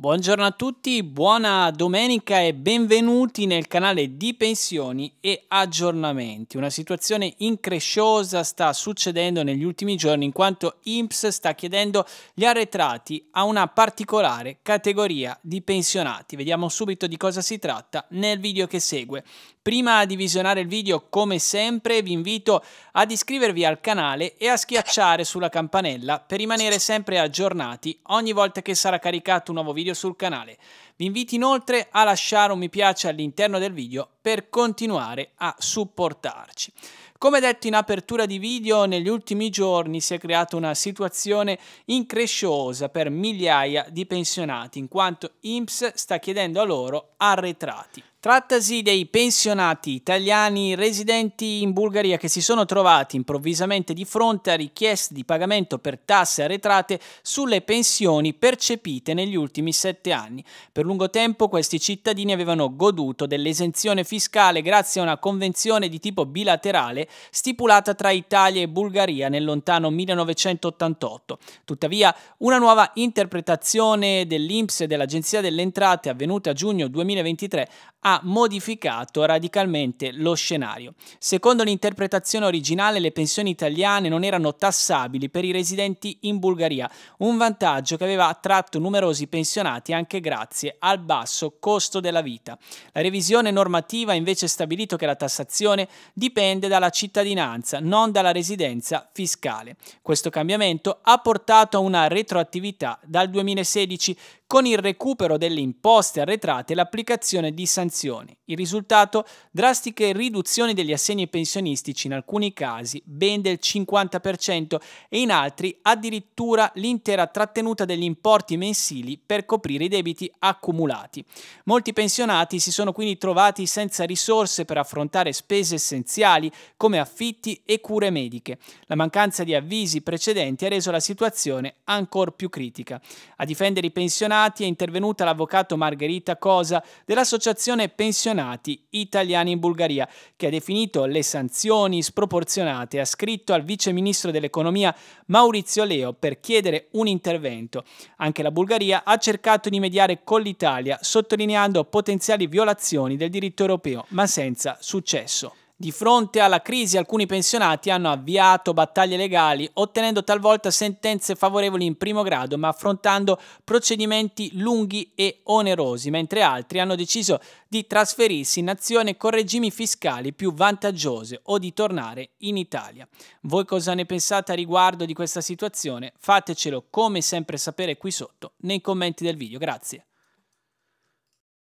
Buongiorno a tutti, buona domenica e benvenuti nel canale di pensioni e aggiornamenti. Una situazione incresciosa sta succedendo negli ultimi giorni in quanto INPS sta chiedendo gli arretrati a una particolare categoria di pensionati. Vediamo subito di cosa si tratta nel video che segue. Prima di visionare il video, come sempre, vi invito ad iscrivervi al canale e a schiacciare sulla campanella per rimanere sempre aggiornati ogni volta che sarà caricato un nuovo video video sul canale. Vi invito inoltre a lasciare un mi piace all'interno del video per continuare a supportarci. Come detto in apertura di video, negli ultimi giorni si è creata una situazione incresciosa per migliaia di pensionati, in quanto INPS sta chiedendo a loro arretrati. Trattasi dei pensionati italiani residenti in Bulgaria che si sono trovati improvvisamente di fronte a richieste di pagamento per tasse arretrate sulle pensioni percepite negli ultimi sette anni. Per lungo tempo questi cittadini avevano goduto dell'esenzione fiscale grazie a una convenzione di tipo bilaterale stipulata tra Italia e Bulgaria nel lontano 1988. Tuttavia, una nuova interpretazione dell'INPS e dell'Agenzia delle Entrate avvenuta a giugno 2023 ha modificato radicalmente lo scenario. Secondo l'interpretazione originale, le pensioni italiane non erano tassabili per i residenti in Bulgaria, un vantaggio che aveva attratto numerosi pensionati anche grazie al basso costo della vita. La revisione normativa ha invece stabilito che la tassazione dipende dalla cittadinanza, non dalla residenza fiscale. Questo cambiamento ha portato a una retroattività dal 2016 con il recupero delle imposte arretrate e l'applicazione di sanzioni. Il risultato? Drastiche riduzioni degli assegni pensionistici in alcuni casi, ben del 50% e in altri addirittura l'intera trattenuta degli importi mensili per coprire i debiti accumulati. Molti pensionati si sono quindi trovati senza risorse per affrontare spese essenziali come affitti e cure mediche. La mancanza di avvisi precedenti ha reso la situazione ancora più critica. A difendere i pensionati pensionati è intervenuta l'avvocato Margherita Cosa dell'Associazione Pensionati Italiani in Bulgaria, che ha definito le sanzioni sproporzionate, ha scritto al vice ministro dell'economia Maurizio Leo per chiedere un intervento. Anche la Bulgaria ha cercato di mediare con l'Italia, sottolineando potenziali violazioni del diritto europeo, ma senza successo. Di fronte alla crisi alcuni pensionati hanno avviato battaglie legali, ottenendo talvolta sentenze favorevoli in primo grado, ma affrontando procedimenti lunghi e onerosi, mentre altri hanno deciso di trasferirsi in azione con regimi fiscali più vantaggiose o di tornare in Italia. Voi cosa ne pensate a riguardo di questa situazione? Fatecelo come sempre sapere qui sotto nei commenti del video. Grazie.